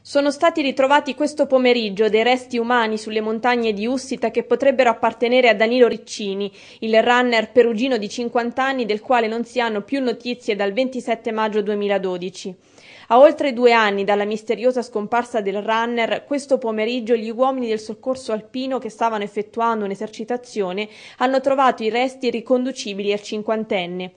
Sono stati ritrovati questo pomeriggio dei resti umani sulle montagne di Ussita che potrebbero appartenere a Danilo Riccini, il runner perugino di 50 anni del quale non si hanno più notizie dal 27 maggio 2012. A oltre due anni dalla misteriosa scomparsa del runner, questo pomeriggio gli uomini del soccorso alpino che stavano effettuando un'esercitazione hanno trovato i resti riconducibili al cinquantenne.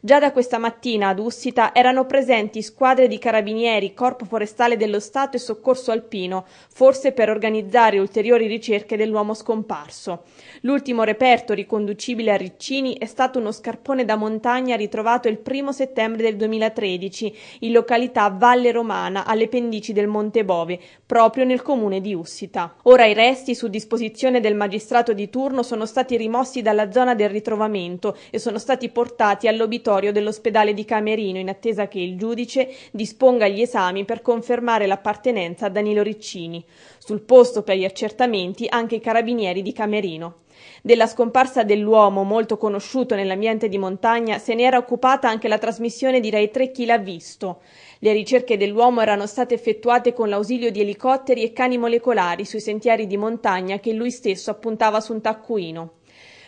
Già da questa mattina ad Ussita erano presenti squadre di carabinieri, corpo forestale dello Stato e soccorso alpino, forse per organizzare ulteriori ricerche dell'uomo scomparso. L'ultimo reperto riconducibile a Riccini è stato uno scarpone da montagna ritrovato il 1 settembre del 2013 in località Valle Romana alle pendici del Monte Bove, proprio nel comune di Ussita. Ora i resti su disposizione del magistrato di turno sono stati rimossi dalla zona del ritrovamento e sono stati portati alla all'obitorio dell'ospedale di Camerino in attesa che il giudice disponga gli esami per confermare l'appartenenza a Danilo Riccini. Sul posto per gli accertamenti anche i carabinieri di Camerino. Della scomparsa dell'uomo, molto conosciuto nell'ambiente di montagna, se ne era occupata anche la trasmissione di Rai 3 Chi l'ha visto. Le ricerche dell'uomo erano state effettuate con l'ausilio di elicotteri e cani molecolari sui sentieri di montagna che lui stesso appuntava su un taccuino.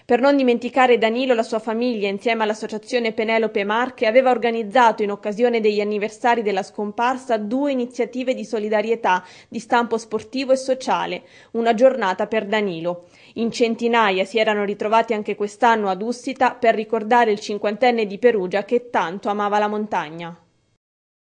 Per non dimenticare Danilo, la sua famiglia, insieme all'associazione Penelope Marche, aveva organizzato in occasione degli anniversari della scomparsa due iniziative di solidarietà di stampo sportivo e sociale, una giornata per Danilo. In centinaia si erano ritrovati anche quest'anno ad Ussita per ricordare il cinquantenne di Perugia che tanto amava la montagna.